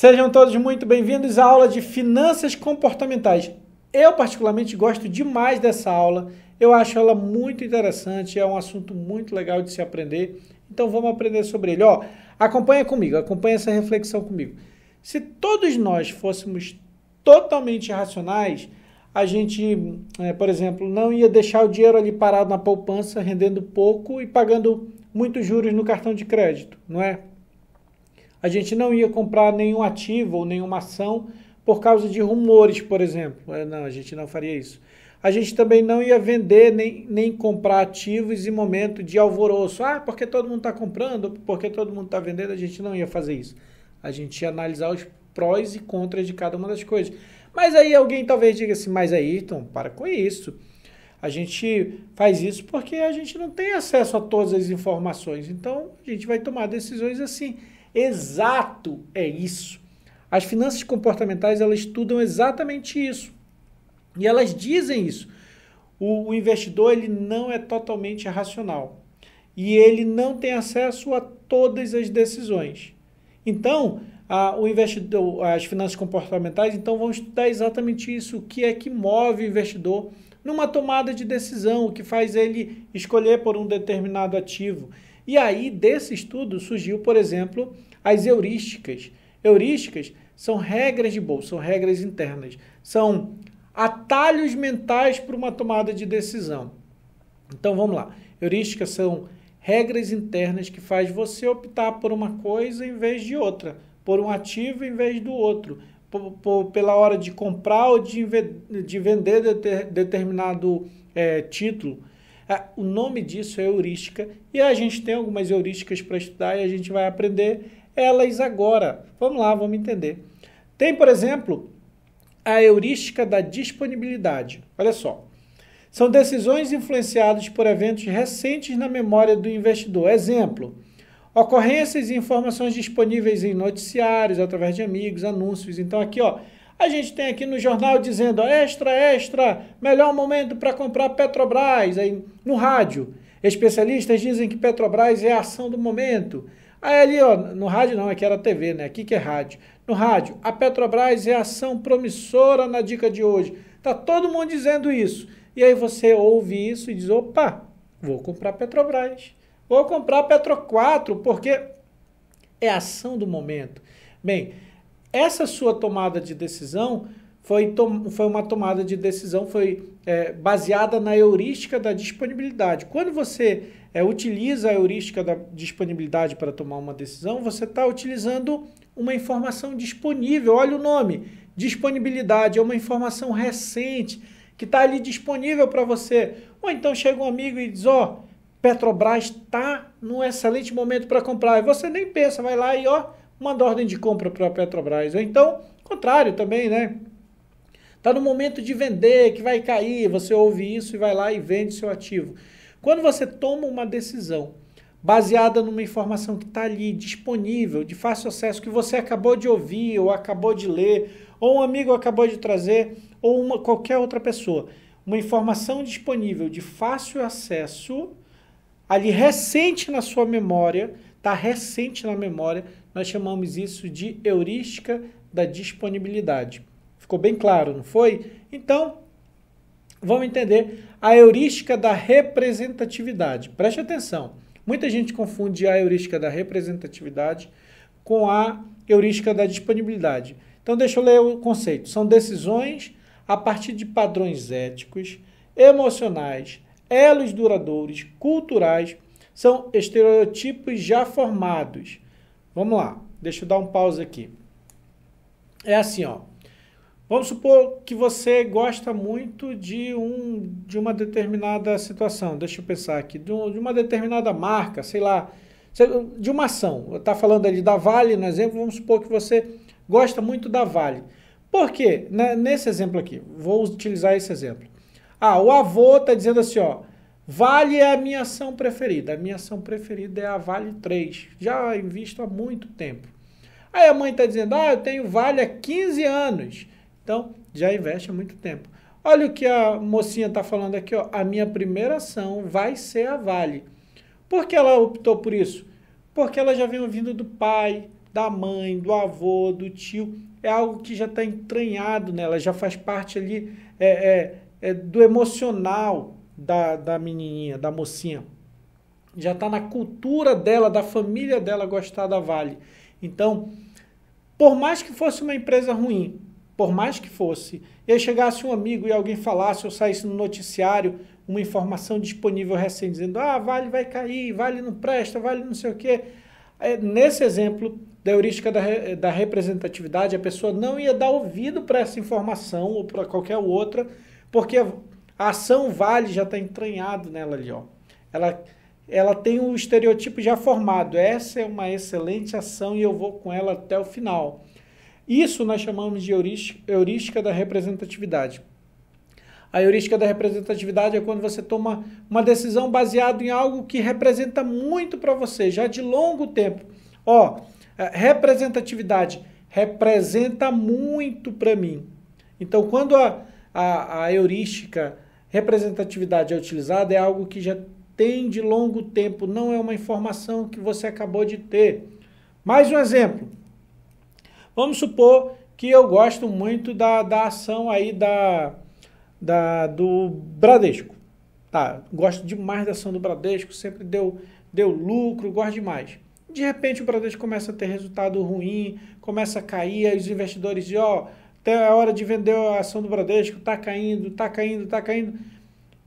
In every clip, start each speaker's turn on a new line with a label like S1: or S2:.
S1: Sejam todos muito bem-vindos à aula de finanças comportamentais. Eu, particularmente, gosto demais dessa aula. Eu acho ela muito interessante, é um assunto muito legal de se aprender. Então vamos aprender sobre ele. Ó, acompanha comigo, acompanha essa reflexão comigo. Se todos nós fôssemos totalmente racionais, a gente, é, por exemplo, não ia deixar o dinheiro ali parado na poupança, rendendo pouco e pagando muitos juros no cartão de crédito, não é? A gente não ia comprar nenhum ativo ou nenhuma ação por causa de rumores, por exemplo. É, não, a gente não faria isso. A gente também não ia vender nem, nem comprar ativos em momento de alvoroço. Ah, porque todo mundo está comprando, porque todo mundo está vendendo, a gente não ia fazer isso. A gente ia analisar os prós e contras de cada uma das coisas. Mas aí alguém talvez diga assim, mas aí, então, para com isso. A gente faz isso porque a gente não tem acesso a todas as informações. Então a gente vai tomar decisões assim. Exato é isso. As finanças comportamentais elas estudam exatamente isso. E elas dizem isso. O, o investidor ele não é totalmente racional e ele não tem acesso a todas as decisões. Então, a, o investidor, as finanças comportamentais então vão estudar exatamente isso, o que é que move o investidor numa tomada de decisão, o que faz ele escolher por um determinado ativo. E aí, desse estudo, surgiu, por exemplo, as heurísticas. Heurísticas são regras de bolsa, são regras internas, são atalhos mentais para uma tomada de decisão. Então vamos lá. Heurísticas são regras internas que faz você optar por uma coisa em vez de outra, por um ativo em vez do outro, por, por, pela hora de comprar ou de, de vender determinado é, título. O nome disso é heurística e a gente tem algumas heurísticas para estudar e a gente vai aprender elas agora. Vamos lá, vamos entender. Tem, por exemplo, a heurística da disponibilidade. Olha só. São decisões influenciadas por eventos recentes na memória do investidor. Exemplo: ocorrências e informações disponíveis em noticiários, através de amigos, anúncios. Então, aqui, ó, a gente tem aqui no jornal dizendo extra, extra, melhor momento para comprar Petrobras, aí no rádio. Especialistas dizem que Petrobras é a ação do momento. Aí ali, ó, no rádio não, aqui era TV, né? Aqui que é rádio. No rádio, a Petrobras é a ação promissora na dica de hoje. Tá todo mundo dizendo isso. E aí você ouve isso e diz: opa, vou comprar Petrobras. Vou comprar Petro 4, porque é a ação do momento. Bem, essa sua tomada de decisão foi, tom, foi uma tomada de decisão, foi é, baseada na heurística da disponibilidade. Quando você é, utiliza a heurística da disponibilidade para tomar uma decisão, você está utilizando uma informação disponível. Olha o nome: disponibilidade. É uma informação recente que está ali disponível para você. Ou então chega um amigo e diz: Ó, oh, Petrobras está num excelente momento para comprar. E você nem pensa, vai lá e ó manda ordem de compra para a Petrobras. Ou então, contrário também, né? Está no momento de vender, que vai cair, você ouve isso e vai lá e vende seu ativo. Quando você toma uma decisão baseada numa informação que está ali disponível, de fácil acesso, que você acabou de ouvir ou acabou de ler, ou um amigo acabou de trazer, ou uma, qualquer outra pessoa, uma informação disponível de fácil acesso, ali recente na sua memória, está recente na memória, nós chamamos isso de heurística da disponibilidade. Ficou bem claro, não foi? Então, vamos entender a heurística da representatividade. Preste atenção. Muita gente confunde a heurística da representatividade com a heurística da disponibilidade. Então, deixa eu ler o conceito. São decisões a partir de padrões éticos, emocionais, elos duradouros, culturais, são estereotipos já formados Vamos lá, deixa eu dar um pause aqui. É assim, ó. Vamos supor que você gosta muito de, um, de uma determinada situação. Deixa eu pensar aqui. De, um, de uma determinada marca, sei lá. De uma ação. Está falando ali da Vale, no exemplo. Vamos supor que você gosta muito da Vale. Por quê? Né, nesse exemplo aqui. Vou utilizar esse exemplo. Ah, o avô está dizendo assim, ó. Vale é a minha ação preferida. A minha ação preferida é a Vale 3. Já invisto há muito tempo. Aí a mãe está dizendo: Ah, eu tenho Vale há 15 anos. Então, já investe há muito tempo. Olha o que a mocinha está falando aqui: ó. A minha primeira ação vai ser a Vale. Por que ela optou por isso? Porque ela já vem ouvindo do pai, da mãe, do avô, do tio. É algo que já está entranhado nela, já faz parte ali é, é, é do emocional da, da menininha, da mocinha. Já está na cultura dela, da família dela gostar da Vale. Então, por mais que fosse uma empresa ruim, por mais que fosse, e aí chegasse um amigo e alguém falasse ou saísse no noticiário uma informação disponível recém dizendo: ah, Vale vai cair, Vale não presta, Vale não sei o quê. É, nesse exemplo da heurística da, da representatividade, a pessoa não ia dar ouvido para essa informação ou para qualquer outra, porque a ação vale já está entranhado nela ali, ó. Ela, ela tem o um estereotipo já formado. Essa é uma excelente ação e eu vou com ela até o final. Isso nós chamamos de heurística da representatividade. A heurística da representatividade é quando você toma uma decisão baseada em algo que representa muito para você, já de longo tempo. Ó, representatividade representa muito para mim. Então, quando a, a, a heurística Representatividade é utilizada é algo que já tem de longo tempo, não é uma informação que você acabou de ter. Mais um exemplo. Vamos supor que eu gosto muito da, da ação aí da, da, do Bradesco. Tá, gosto demais da ação do Bradesco, sempre deu, deu lucro, gosto demais. De repente o Bradesco começa a ter resultado ruim, começa a cair, aí os investidores dizem, ó, oh, até a hora de vender a ação do Bradesco, está caindo, está caindo, está caindo.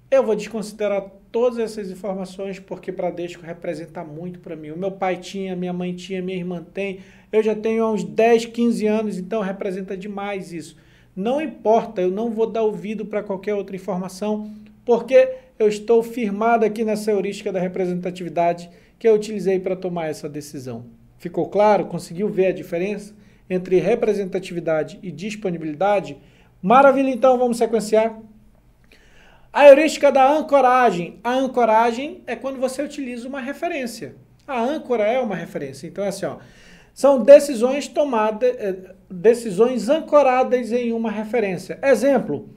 S1: Eu vou desconsiderar todas essas informações porque Bradesco representa muito para mim. O meu pai tinha, minha mãe tinha, minha irmã tem. Eu já tenho há uns 10, 15 anos, então representa demais isso. Não importa, eu não vou dar ouvido para qualquer outra informação, porque eu estou firmado aqui nessa heurística da representatividade que eu utilizei para tomar essa decisão. Ficou claro? Conseguiu ver a diferença? entre representatividade e disponibilidade. Maravilha, então vamos sequenciar. A heurística da ancoragem. A ancoragem é quando você utiliza uma referência. A âncora é uma referência. Então é assim, ó. São decisões tomadas, eh, decisões ancoradas em uma referência. Exemplo,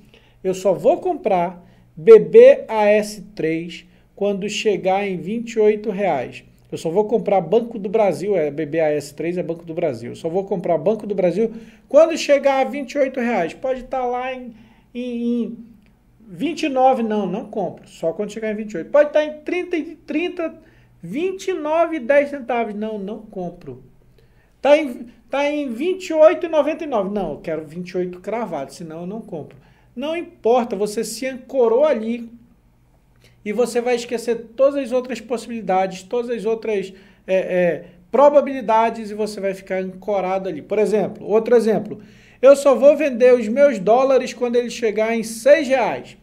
S1: eu só vou comprar BBAS3 quando chegar em 28 reais. Eu só vou comprar Banco do Brasil, é BBAS3, é Banco do Brasil. Eu só vou comprar Banco do Brasil quando chegar a 28 reais. Pode estar tá lá em, em, em 29, não, não compro. Só quando chegar em 28. Pode estar tá em 30, 30, 29 e 10 centavos. Não, não compro. Tá em, tá em 28,99. Não, eu quero 28 cravado, senão eu não compro. Não importa, você se ancorou ali e você vai esquecer todas as outras possibilidades, todas as outras é, é, probabilidades e você vai ficar ancorado ali. Por exemplo, outro exemplo, eu só vou vender os meus dólares quando ele chegar em seis reais.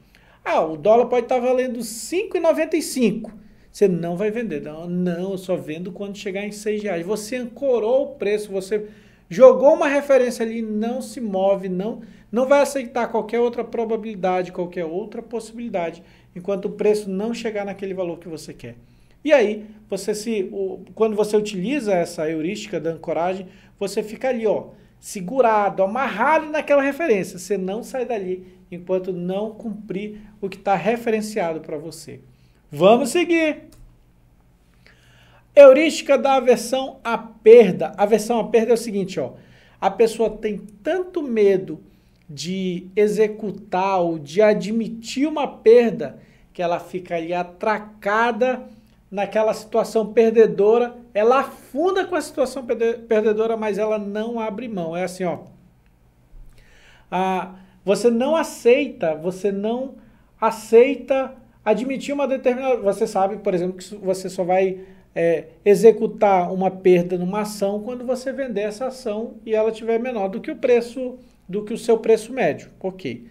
S1: Ah, o dólar pode estar valendo 5,95. Você não vai vender. Não, não, eu só vendo quando chegar em seis reais. Você ancorou o preço, você jogou uma referência ali, não se move, não, não vai aceitar qualquer outra probabilidade, qualquer outra possibilidade enquanto o preço não chegar naquele valor que você quer. E aí, você se, quando você utiliza essa heurística da ancoragem, você fica ali, ó, segurado, amarrado naquela referência. Você não sai dali enquanto não cumprir o que está referenciado para você. Vamos seguir. Heurística da aversão à perda. Aversão à perda é o seguinte, ó. A pessoa tem tanto medo de executar ou de admitir uma perda, que ela fica ali atracada naquela situação perdedora, ela afunda com a situação perdedora, mas ela não abre mão. É assim, ó. Ah, você não aceita, você não aceita admitir uma determinada. Você sabe, por exemplo, que você só vai é, executar uma perda numa ação quando você vender essa ação e ela tiver menor do que o preço do que o seu preço médio. Ok.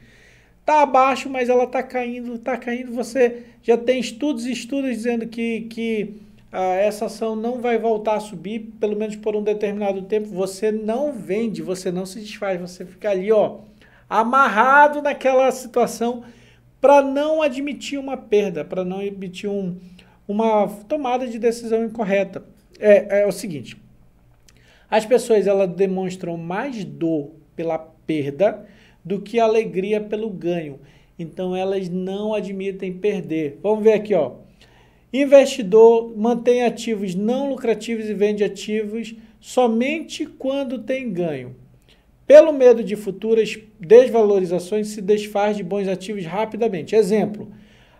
S1: Está abaixo, mas ela está caindo, está caindo. Você já tem estudos e estudos dizendo que, que ah, essa ação não vai voltar a subir, pelo menos por um determinado tempo. Você não vende, você não se desfaz, você fica ali, ó, amarrado naquela situação para não admitir uma perda, para não admitir um, uma tomada de decisão incorreta. É, é o seguinte: as pessoas elas demonstram mais dor pela perda do que alegria pelo ganho. Então elas não admitem perder. Vamos ver aqui, ó. Investidor mantém ativos não lucrativos e vende ativos somente quando tem ganho. Pelo medo de futuras desvalorizações, se desfaz de bons ativos rapidamente. Exemplo: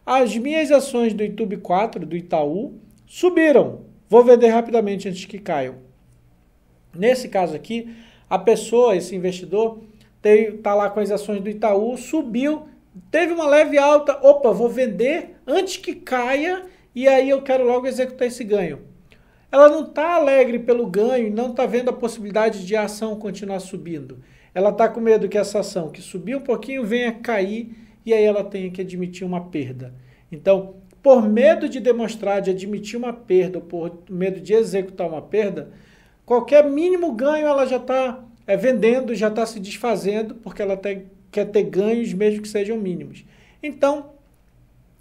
S1: as minhas ações do YouTube 4 do Itaú subiram. Vou vender rapidamente antes que caiam. Nesse caso aqui, a pessoa, esse investidor, está lá com as ações do Itaú, subiu, teve uma leve alta, opa, vou vender antes que caia e aí eu quero logo executar esse ganho. Ela não está alegre pelo ganho e não está vendo a possibilidade de a ação continuar subindo. Ela está com medo que essa ação que subiu um pouquinho venha cair e aí ela tenha que admitir uma perda. Então, por medo de demonstrar, de admitir uma perda, ou por medo de executar uma perda, Qualquer mínimo ganho ela já está é, vendendo, já está se desfazendo, porque ela quer ter ganhos mesmo que sejam mínimos. Então,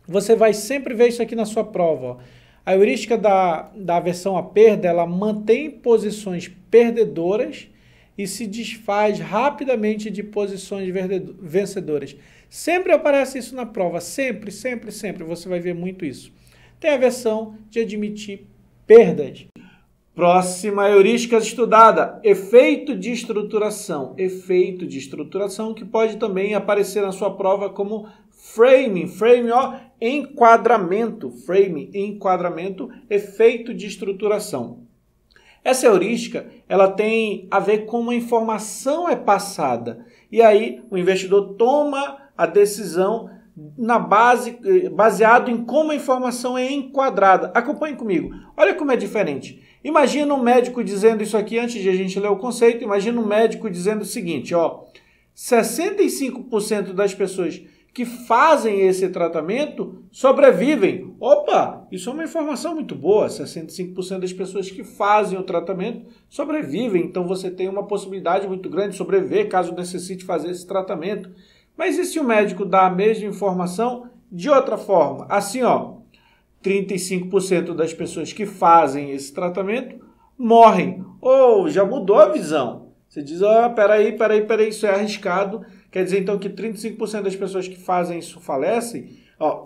S1: você vai sempre ver isso aqui na sua prova. Ó. A heurística da, da aversão à perda, ela mantém posições perdedoras e se desfaz rapidamente de posições vencedoras. Sempre aparece isso na prova, sempre, sempre, sempre. Você vai ver muito isso. Tem a versão de admitir perdas. Próxima heurística estudada, efeito de estruturação. Efeito de estruturação que pode também aparecer na sua prova como framing. Frame, ó, enquadramento. Frame, enquadramento, efeito de estruturação. Essa heurística, ela tem a ver com a informação é passada. E aí o investidor toma a decisão na base baseado em como a informação é enquadrada. Acompanhe comigo. Olha como é diferente. Imagina um médico dizendo isso aqui antes de a gente ler o conceito. Imagina um médico dizendo o seguinte, ó, 65% das pessoas que fazem esse tratamento sobrevivem. Opa, isso é uma informação muito boa. 65% das pessoas que fazem o tratamento sobrevivem. Então você tem uma possibilidade muito grande de sobreviver caso necessite fazer esse tratamento. Mas e se o médico dá a mesma informação de outra forma? Assim, ó, 35% das pessoas que fazem esse tratamento morrem. Ou já mudou a visão. Você diz, oh, peraí, peraí, peraí, isso é arriscado. Quer dizer então que 35% das pessoas que fazem isso falecem? Ó,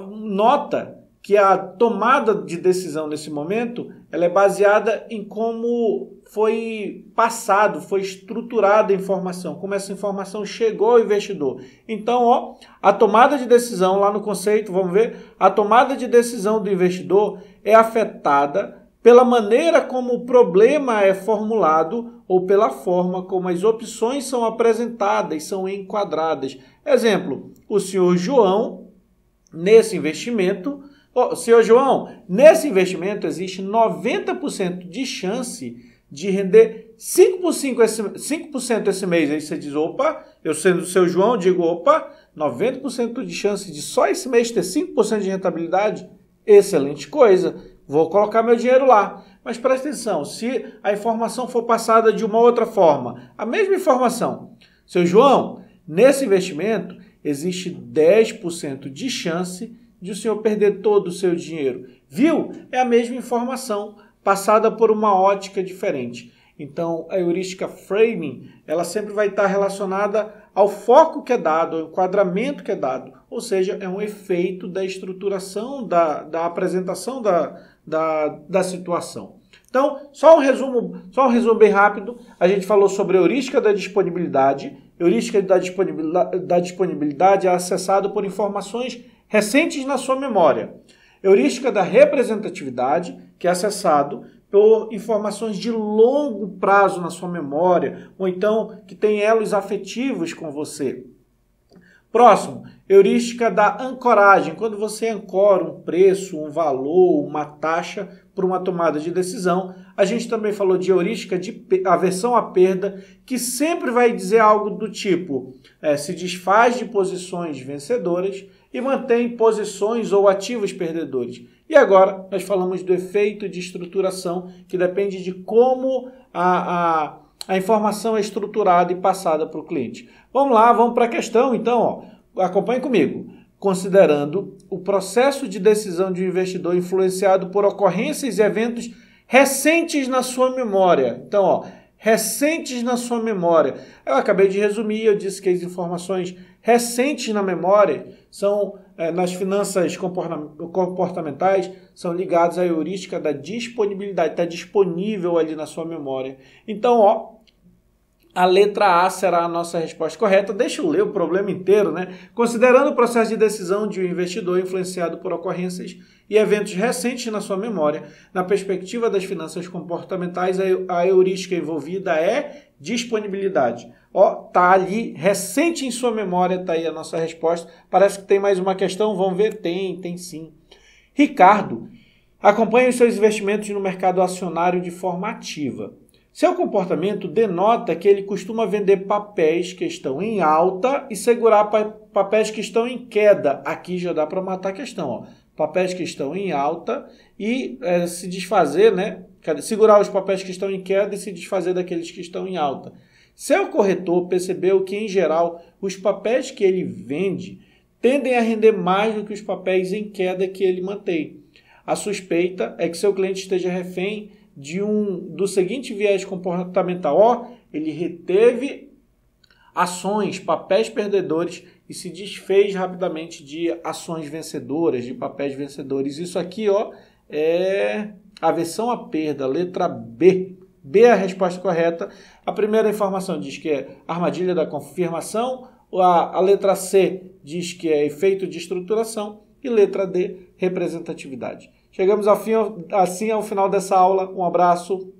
S1: nota que a tomada de decisão nesse momento ela é baseada em como foi passado, foi estruturada a informação, como essa informação chegou ao investidor. Então, ó, a tomada de decisão lá no conceito, vamos ver, a tomada de decisão do investidor é afetada pela maneira como o problema é formulado ou pela forma como as opções são apresentadas, são enquadradas. Exemplo, o senhor João, nesse investimento, Ô, senhor João, nesse investimento existe 90% de chance de render 5% esse, 5% esse mês. Aí você diz, opa, eu sendo o seu João, digo, opa, 90% de chance de só esse mês ter 5% de rentabilidade? Excelente coisa, vou colocar meu dinheiro lá. Mas presta atenção, se a informação for passada de uma outra forma, a mesma informação, seu João, nesse investimento existe 10% de chance de de o senhor perder todo o seu dinheiro. Viu? É a mesma informação passada por uma ótica diferente. Então, a heurística framing, ela sempre vai estar relacionada ao foco que é dado, ao enquadramento que é dado, ou seja, é um efeito da estruturação, da, da apresentação da, da, da situação. Então, só um resumo, só um resumo bem rápido. A gente falou sobre a heurística da disponibilidade. A heurística da disponibilidade, da disponibilidade é acessado por informações recentes na sua memória. Heurística da representatividade, que é acessado por informações de longo prazo na sua memória, ou então que tem elos afetivos com você. Próximo, heurística da ancoragem, quando você ancora um preço, um valor, uma taxa para uma tomada de decisão. A gente também falou de heurística de aversão à perda, que sempre vai dizer algo do tipo: é, se desfaz de posições vencedoras e mantém posições ou ativos perdedores. E agora nós falamos do efeito de estruturação, que depende de como a, a, a informação é estruturada e passada para o cliente. Vamos lá, vamos para a questão então. Ó. Acompanhe comigo. Considerando o processo de decisão de um investidor influenciado por ocorrências e eventos recentes na sua memória. Então, ó, recentes na sua memória. Eu acabei de resumir, eu disse que as informações recentes na memória são é, nas finanças comportamentais são ligados à heurística da disponibilidade, está disponível ali na sua memória. Então, ó, a letra A será a nossa resposta correta. Deixa eu ler o problema inteiro, né? Considerando o processo de decisão de um investidor influenciado por ocorrências e eventos recentes na sua memória, na perspectiva das finanças comportamentais, a heurística envolvida é disponibilidade. Ó, tá ali, recente em sua memória, tá aí a nossa resposta. Parece que tem mais uma questão, vamos ver? Tem, tem sim. Ricardo, acompanha os seus investimentos no mercado acionário de forma ativa. Seu comportamento denota que ele costuma vender papéis que estão em alta e segurar papéis que estão em queda. Aqui já dá para matar a questão. Ó. Papéis que estão em alta e é, se desfazer, né? Segurar os papéis que estão em queda e se desfazer daqueles que estão em alta. Seu corretor percebeu que, em geral, os papéis que ele vende tendem a render mais do que os papéis em queda que ele mantém. A suspeita é que seu cliente esteja refém de um do seguinte viés comportamental: ó, ele reteve ações, papéis perdedores e se desfez rapidamente de ações vencedoras, de papéis vencedores. Isso aqui, ó, é aversão à perda, letra B. B é a resposta correta. A primeira informação diz que é armadilha da confirmação, a, a letra C diz que é efeito de estruturação e letra D, representatividade. Chegamos ao fim, assim ao final dessa aula. Um abraço.